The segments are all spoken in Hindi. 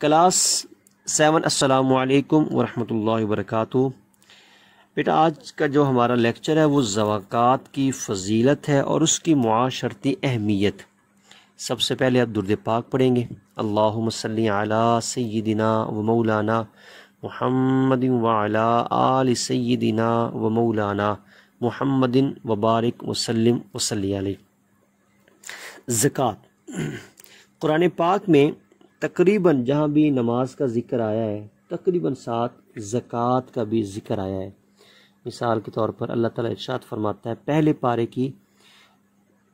क्लास सेवन असलकम वरहमल वर्क बेटा आज का जो हमारा लेक्चर है वो ज़वाक़ात की फजीलत है और उसकी माशरती अहमियत सबसे पहले आप दुर्द पाक पढ़ेंगे अल्लाहमसल सैदिना व मौलाना महमद वाला आल सैदिना व मौलाना महमदिन वबारक वसलम वसल ज़क़़ कुरान पाक में तकरीबन जहाँ भी नमाज का जिक्र आया है तकरीबन साथ ज़क़़त का भी जिक्र आया है मिसाल के तौर पर अल्लाह ताला इरशाद फरमाता है पहले पारे की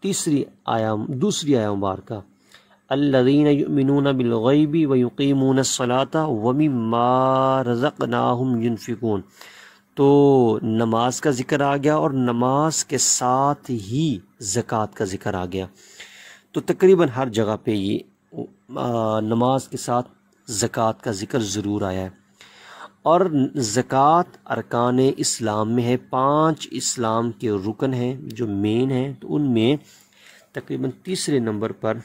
तीसरी आयाम दूसरी आया का अल्लादीन मिनून बिलगैबी व यकीमून सलाता वमी मारज़क नाहम यनफिकून तो नमाज का ज़िक्र आ गया और नमाज के साथ ही ज़क़़त का ज़िक्र आ गया तो तकरीबन हर जगह पे ये नमाज के साथ ज़क़़त का ज़िक्र ज़रूर आया है और ज़क़़त अरकान इस्लाम में है पांच इस्लाम के रुकन हैं जो मेन हैं तो उनमें तकरीबन तीसरे नंबर पर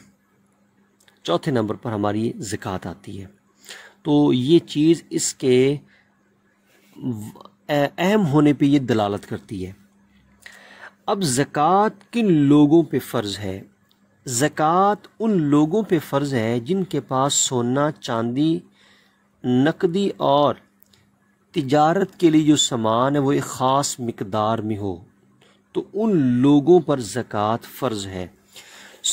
चौथे नंबर पर हमारी ज़क़़त आती है तो ये चीज़ इसके अहम होने पे ये दलालत करती है अब ज़क़़त किन लोगों पे फ़र्ज़ है ज़क़़त उन लोगों पे फ़र्ज़ है जिनके पास सोना चांदी नकदी और तिजारत के लिए जो सामान है वो एक ख़ास मकदार में हो तो उन लोगों पर ज़क़़त फ़र्ज़ है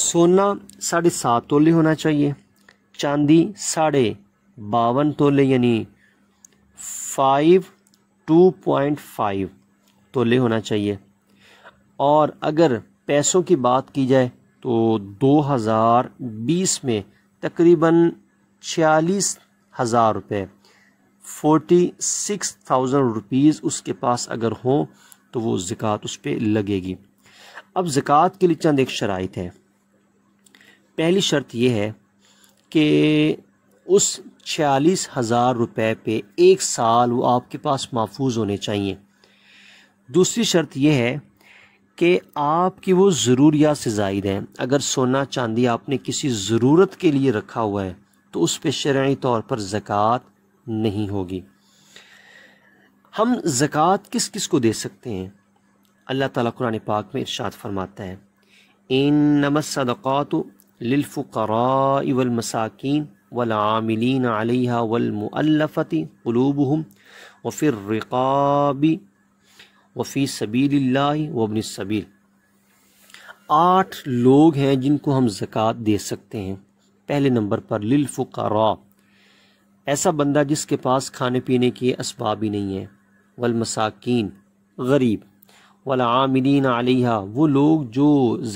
सोना साढ़े सात तोले होना चाहिए चांदी साढ़े बावन तोले यानी फाइव टू पॉइंट फाइव तोले होना चाहिए और अगर पैसों की बात की जाए तो 2020 में तकरीबन छियालीस हज़ार रुपये फोर्टी सिक्स थाउजेंड रुपीज़ उसके पास अगर हो तो वो ज़क़़त उस पर लगेगी अब ज़क़़त के लिए चंद एक शराइ है पहली शर्त यह है कि उस छियालीस हज़ार रुपये पे एक साल वो आपके पास महफूज होने चाहिए दूसरी शर्त यह है कि आपकी वो ज़रूरियात से जायद हैं अगर सोना चांदी आपने किसी ज़रूरत के लिए रखा हुआ है तो उस पर शर्य तौर पर ज़क़़त नहीं होगी हम ज़क़़त किस किस को दे सकते हैं अल्लाह ताला कुरान पाक में इरशाद फरमाता है इन नमसदात लिलफ़रा वलमसाकिन वलामिलीन आलिया वलमफ़ती क़लूबहम व फिर रिकाबी वफ़ी सबील वबन सबील आठ लोग हैं जिनको हम ज़क़़त दे सकते हैं पहले नंबर पर लिलफ़ारा ऐसा बंदा जिसके पास खाने पीने के इसबाब ही नहीं है वलमसाकिन गरीब वलामिन आलिया वो लोग जो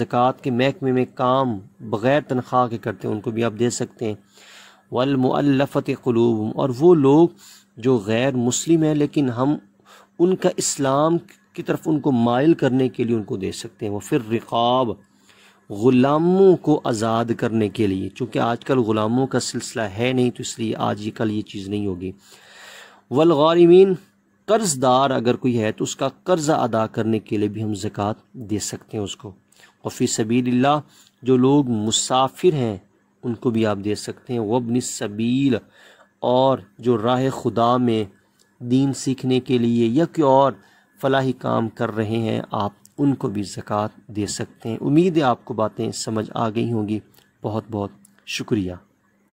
ज़क़़त के महकमे में काम बग़ैर तनख्वाह के करते हैं उनको भी आप दे सकते हैं वलमफ़त क़लूब और वो लोग जो गैर मुस्लिम हैं लेकिन हम उनका इस्लाम की तरफ उनको माइल करने के लिए उनको दे सकते हैं वो फिर रिकाब ग़ुलामों को आज़ाद करने के लिए चूँकि आजकल ग़ुलामों का सिलसिला है नहीं तो इसलिए आज ये कल ये चीज़ नहीं होगी वलगारिमीन कर्ज़दार अगर कोई है तो उसका कर्ज़ा अदा करने के लिए भी हम ज़क़़त दे सकते हैं उसको और फिर जो लोग मुसाफिर हैं उनको भी आप दे सकते हैं वबन सबील और जो राह खुदा में दीन सीखने के लिए या कोई और फलाही काम कर रहे हैं आप उनको भी ज़क़़त दे सकते हैं उम्मीद है आपको बातें समझ आ गई होंगी बहुत बहुत शुक्रिया